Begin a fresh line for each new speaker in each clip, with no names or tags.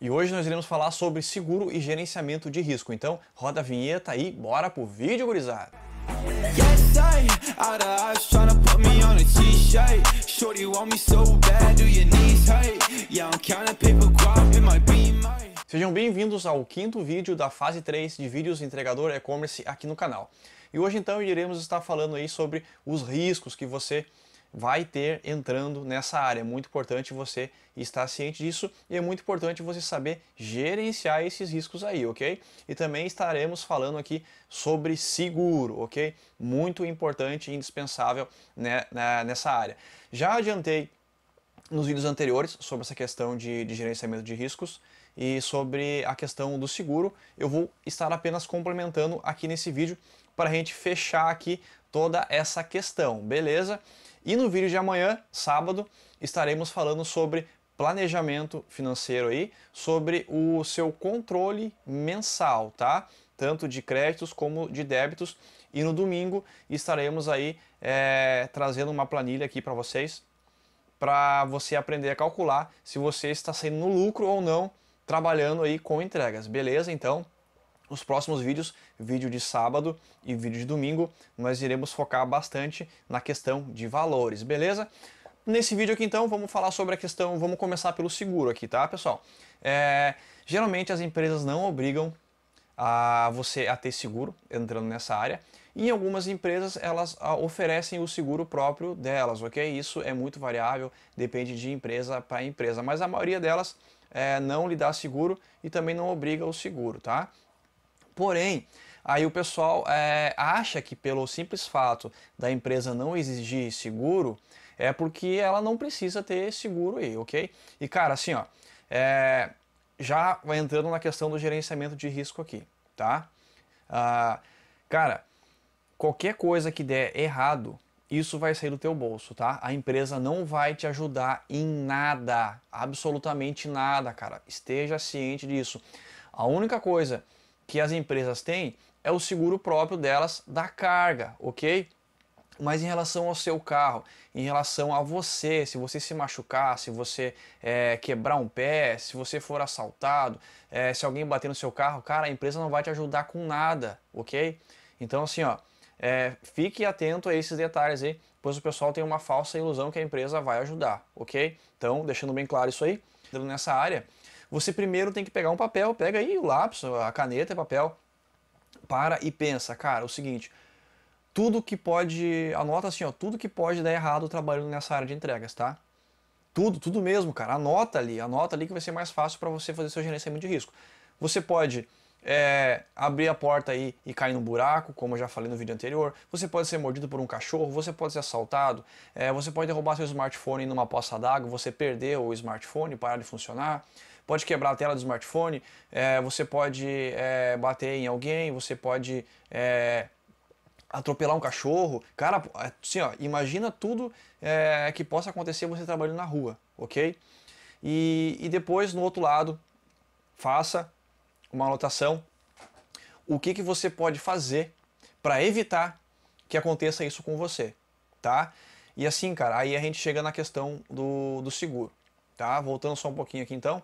E hoje nós iremos falar sobre seguro e gerenciamento de risco. Então, roda a vinheta e bora pro vídeo, gurizada! Sejam bem-vindos ao quinto vídeo da fase 3 de vídeos entregador e-commerce aqui no canal. E hoje então iremos estar falando aí sobre os riscos que você vai ter entrando nessa área. É muito importante você estar ciente disso e é muito importante você saber gerenciar esses riscos aí, ok? E também estaremos falando aqui sobre seguro, ok? Muito importante e indispensável né, nessa área. Já adiantei nos vídeos anteriores sobre essa questão de, de gerenciamento de riscos e sobre a questão do seguro, eu vou estar apenas complementando aqui nesse vídeo para a gente fechar aqui toda essa questão, beleza? E no vídeo de amanhã, sábado, estaremos falando sobre planejamento financeiro aí, sobre o seu controle mensal, tá? Tanto de créditos como de débitos. E no domingo estaremos aí é, trazendo uma planilha aqui para vocês, para você aprender a calcular se você está saindo no lucro ou não, trabalhando aí com entregas, beleza? Então, os próximos vídeos, vídeo de sábado e vídeo de domingo, nós iremos focar bastante na questão de valores, beleza? Nesse vídeo aqui então vamos falar sobre a questão, vamos começar pelo seguro aqui, tá pessoal? É, geralmente as empresas não obrigam a você a ter seguro entrando nessa área. E em algumas empresas elas ah, oferecem o seguro próprio delas, ok? Isso é muito variável, depende de empresa para empresa, mas a maioria delas é, não lhe dá seguro e também não obriga o seguro, tá? Porém, aí o pessoal é, acha que pelo simples fato da empresa não exigir seguro, é porque ela não precisa ter seguro aí, ok? E cara, assim, ó, é, já entrando na questão do gerenciamento de risco aqui, tá? Ah, cara, qualquer coisa que der errado, isso vai sair do teu bolso, tá? A empresa não vai te ajudar em nada, absolutamente nada, cara. Esteja ciente disso. A única coisa que as empresas têm é o seguro próprio delas da carga, ok? Mas em relação ao seu carro, em relação a você, se você se machucar, se você é, quebrar um pé, se você for assaltado, é, se alguém bater no seu carro, cara, a empresa não vai te ajudar com nada, ok? Então assim, ó, é, fique atento a esses detalhes aí, pois o pessoal tem uma falsa ilusão que a empresa vai ajudar, ok? Então, deixando bem claro isso aí, nessa área, você primeiro tem que pegar um papel, pega aí o lápis, a caneta e papel, para e pensa, cara, o seguinte, tudo que pode, anota assim, ó, tudo que pode dar errado trabalhando nessa área de entregas, tá? Tudo, tudo mesmo, cara, anota ali, anota ali que vai ser mais fácil para você fazer seu gerenciamento de risco. Você pode é, abrir a porta aí e cair no buraco, como eu já falei no vídeo anterior. Você pode ser mordido por um cachorro, você pode ser assaltado, é, você pode derrubar seu smartphone numa poça d'água, você perder o smartphone, parar de funcionar pode quebrar a tela do smartphone, é, você pode é, bater em alguém, você pode é, atropelar um cachorro. Cara, é, assim, ó, imagina tudo é, que possa acontecer você trabalhando na rua, ok? E, e depois, no outro lado, faça uma anotação. O que, que você pode fazer para evitar que aconteça isso com você, tá? E assim, cara, aí a gente chega na questão do, do seguro, tá? Voltando só um pouquinho aqui então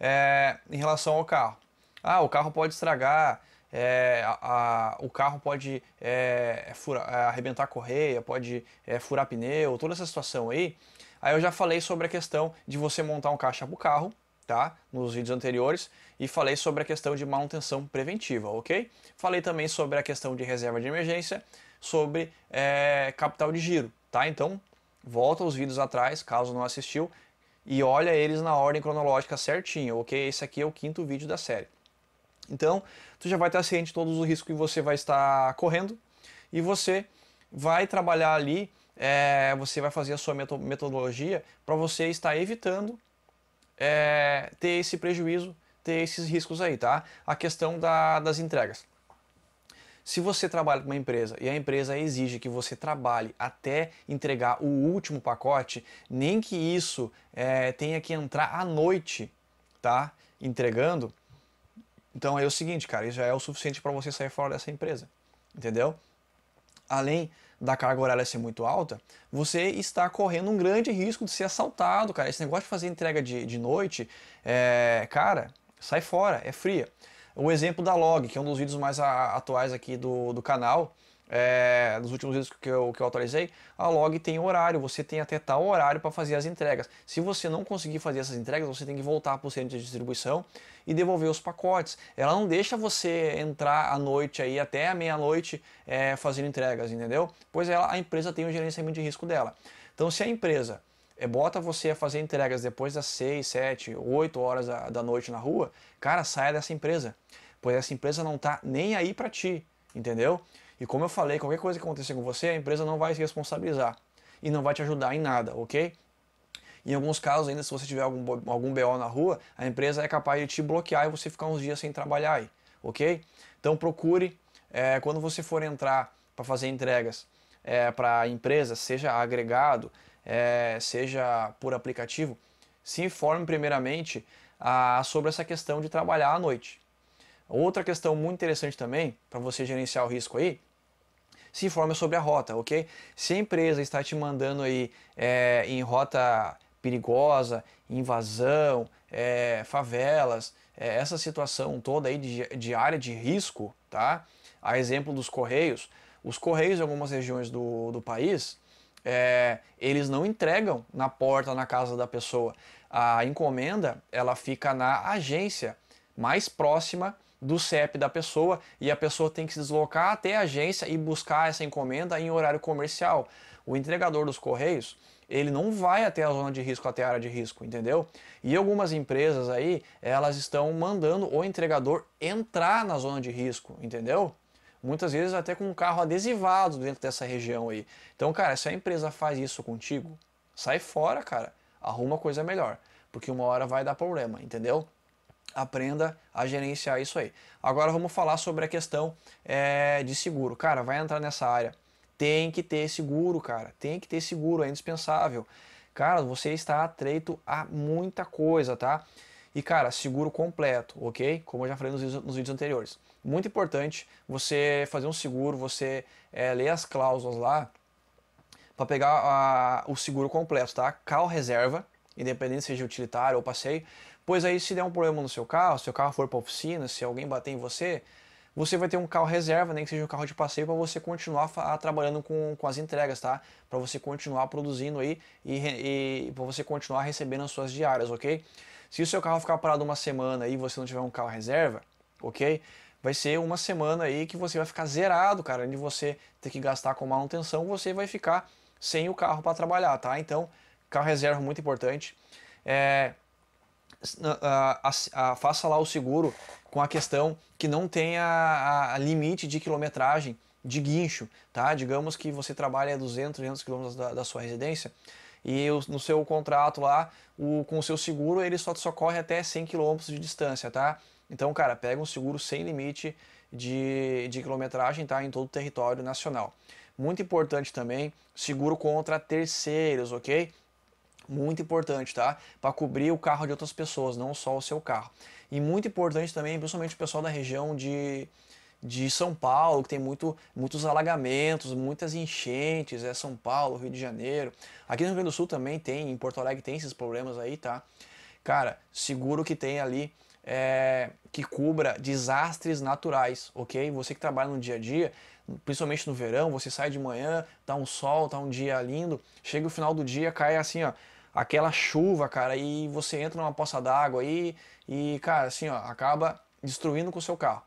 é, em relação ao carro. Ah, o carro pode estragar, é, a, a, o carro pode é, fura, é, arrebentar a correia, pode é, furar pneu, toda essa situação aí. Aí eu já falei sobre a questão de você montar um caixa para o carro, tá? Nos vídeos anteriores e falei sobre a questão de manutenção preventiva, ok? Falei também sobre a questão de reserva de emergência, sobre é, capital de giro, tá? Então volta aos vídeos atrás, caso não assistiu, e olha eles na ordem cronológica certinho, ok? Esse aqui é o quinto vídeo da série. Então, tu já vai estar ciente de todos os riscos que você vai estar correndo e você vai trabalhar ali, é, você vai fazer a sua metodologia para você estar evitando é, ter esse prejuízo, ter esses riscos aí, tá? A questão da, das entregas. Se você trabalha com uma empresa e a empresa exige que você trabalhe até entregar o último pacote, nem que isso é, tenha que entrar à noite, tá? Entregando. Então é o seguinte, cara, isso já é o suficiente para você sair fora dessa empresa, entendeu? Além da carga horária ser muito alta, você está correndo um grande risco de ser assaltado, cara. Esse negócio de fazer entrega de, de noite, é, cara, sai fora, é fria o exemplo da Log, que é um dos vídeos mais a, atuais aqui do, do canal, é, dos últimos vídeos que eu, que eu atualizei, a log tem horário, você tem até tal horário para fazer as entregas. Se você não conseguir fazer essas entregas, você tem que voltar para o centro de distribuição e devolver os pacotes. Ela não deixa você entrar à noite aí até a meia-noite é, fazendo entregas, entendeu? Pois ela, a empresa tem o gerenciamento de risco dela. Então, se a empresa é, bota você a fazer entregas depois das 6, 7, 8 horas da, da noite na rua, cara, saia dessa empresa. Pois essa empresa não tá nem aí para ti, entendeu? E como eu falei, qualquer coisa que acontecer com você, a empresa não vai se responsabilizar e não vai te ajudar em nada, ok? Em alguns casos, ainda se você tiver algum, algum BO na rua, a empresa é capaz de te bloquear e você ficar uns dias sem trabalhar aí, ok? Então procure, é, quando você for entrar para fazer entregas é, para empresa, seja agregado, é, seja por aplicativo, se informe primeiramente a, ah, sobre essa questão de trabalhar à noite. Outra questão muito interessante também, para você gerenciar o risco aí, se informe sobre a rota, ok? Se a empresa está te mandando aí é, em rota perigosa, invasão, é, favelas, é, essa situação toda aí de, de, área de risco, tá? A exemplo dos Correios, os Correios em algumas regiões do, do país, é, eles não entregam na porta, na casa da pessoa. A encomenda ela fica na agência mais próxima do CEP da pessoa e a pessoa tem que se deslocar até a agência e buscar essa encomenda em horário comercial. O entregador dos correios ele não vai até a zona de risco, até a área de risco, entendeu? E algumas empresas aí, elas estão mandando o entregador entrar na zona de risco, entendeu? muitas vezes até com um carro adesivado dentro dessa região aí. Então, cara, se a empresa faz isso contigo, sai fora, cara, arruma coisa melhor, porque uma hora vai dar problema, entendeu? Aprenda a gerenciar isso aí. Agora vamos falar sobre a questão é, de seguro. Cara, vai entrar nessa área. Tem que ter seguro, cara. Tem que ter seguro, é indispensável. Cara, você está atreito a muita coisa, tá? E cara, seguro completo, ok? Como eu já falei nos, nos vídeos anteriores. Muito importante você fazer um seguro, você é, ler as cláusulas lá para pegar a, o seguro completo, tá? Carro reserva, independente seja utilitário ou passeio, pois aí se der um problema no seu carro, se o carro for para oficina, se alguém bater em você, você vai ter um carro reserva, nem né, que seja um carro de passeio, para você continuar trabalhando com, com as entregas, tá? Para você continuar produzindo aí e, e para você continuar recebendo as suas diárias, ok? Se o seu carro ficar parado uma semana e você não tiver um carro reserva, ok? vai ser uma semana aí que você vai ficar zerado, cara, de você ter que gastar com manutenção, você vai ficar sem o carro para trabalhar, tá? Então, carro reserva é muito importante. É, ah, faça lá o seguro com a questão que não tenha limite de quilometragem de guincho, tá? Digamos que você trabalha a 200, 300 quilômetros da, da, sua residência e o, no seu contrato lá, o, com o seu seguro, ele só só socorre até 100 quilômetros de distância, tá? Então, cara, pega um seguro sem limite de, de quilometragem, tá? Em todo o território nacional. Muito importante também, seguro contra terceiros, ok? Muito importante, tá? Para cobrir o carro de outras pessoas, não só o seu carro. E muito importante também, principalmente o pessoal da região de, de São Paulo, que tem muito, muitos alagamentos, muitas enchentes, é São Paulo, Rio de Janeiro. Aqui no Rio Grande do Sul também tem, em Porto Alegre tem esses problemas aí, tá? Cara, seguro que tem ali é, que cubra desastres naturais, ok? Você que trabalha no dia a dia, principalmente no verão, você sai de manhã, tá um sol, tá um dia lindo, chega o final do dia, cai assim, ó, aquela chuva, cara, e você entra numa poça d'água aí e, cara, assim, ó, acaba destruindo com o seu carro.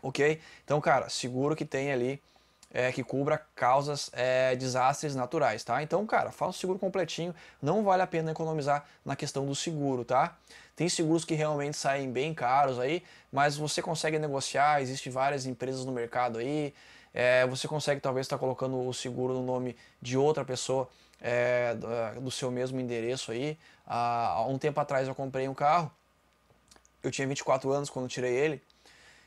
Ok? Então, cara, seguro que tem ali é, que cubra causas é, desastres naturais, tá? Então, cara, faça o seguro completinho, não vale a pena economizar na questão do seguro, tá? Tem seguros que realmente saem bem caros aí, mas você consegue negociar, existe várias empresas no mercado aí, é, você consegue talvez estar tá colocando o seguro no nome de outra pessoa é, do é, seu mesmo endereço aí. Ah, há um tempo atrás eu comprei um carro, eu tinha 24 anos quando tirei ele,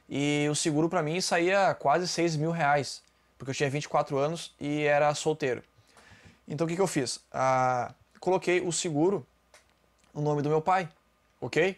e o seguro para mim saía quase 6 mil reais, porque eu tinha 24 anos e era solteiro. Então o que, que eu fiz? Ah, coloquei o seguro no nome do meu pai, ok?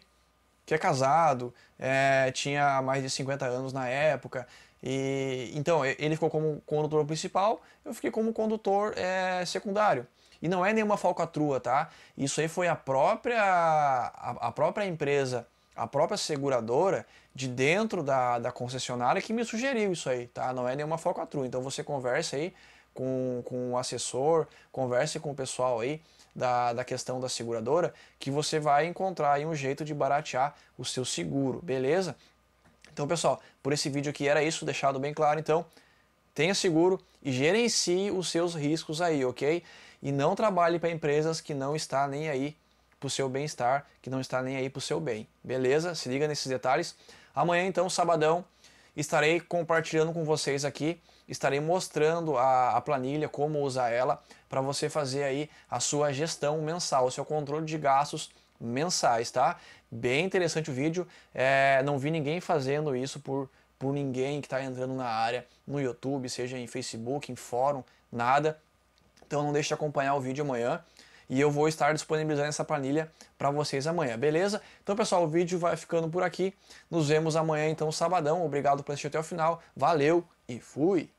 Que é casado, é, tinha mais de 50 anos na época, e, então, ele ficou como condutor principal, eu fiquei como condutor é, secundário. E não é nenhuma falcatrua, tá? Isso aí foi a própria, a, a, própria empresa, a própria seguradora de dentro da, da concessionária que me sugeriu isso aí, tá? Não é nenhuma falcatrua. Então você conversa aí com, com o assessor, converse com o pessoal aí da, da questão da seguradora, que você vai encontrar aí um jeito de baratear o seu seguro, beleza? Então, pessoal, por esse vídeo aqui era isso, deixado bem claro. Então, tenha seguro e gerencie os seus riscos aí, ok? E não trabalhe para empresas que não está nem aí para o seu bem-estar, que não está nem aí para o seu bem. Beleza? Se liga nesses detalhes. Amanhã, então, sabadão, estarei compartilhando com vocês aqui, estarei mostrando a, a planilha, como usar ela, para você fazer aí a sua gestão mensal, o seu controle de gastos mensais, tá? Bem interessante o vídeo. É, não vi ninguém fazendo isso por, por ninguém que está entrando na área no YouTube, seja em Facebook, em fórum, nada. Então não deixe de acompanhar o vídeo amanhã e eu vou estar disponibilizando essa planilha para vocês amanhã, beleza? Então, pessoal, o vídeo vai ficando por aqui. Nos vemos amanhã, então, sabadão. Obrigado por assistir até o final. Valeu e fui!